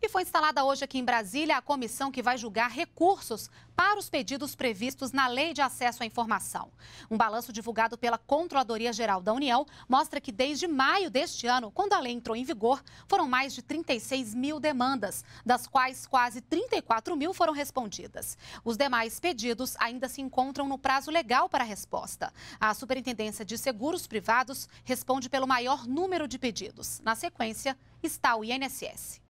E foi instalada hoje aqui em Brasília a comissão que vai julgar recursos para os pedidos previstos na Lei de Acesso à Informação. Um balanço divulgado pela Controladoria Geral da União mostra que desde maio deste ano, quando a lei entrou em vigor, foram mais de 36 mil demandas, das quais quase 34 mil foram respondidas. Os demais pedidos ainda se encontram no prazo legal para a resposta. A Superintendência de Seguros Privados responde pelo maior número de pedidos. Na sequência, está o INSS.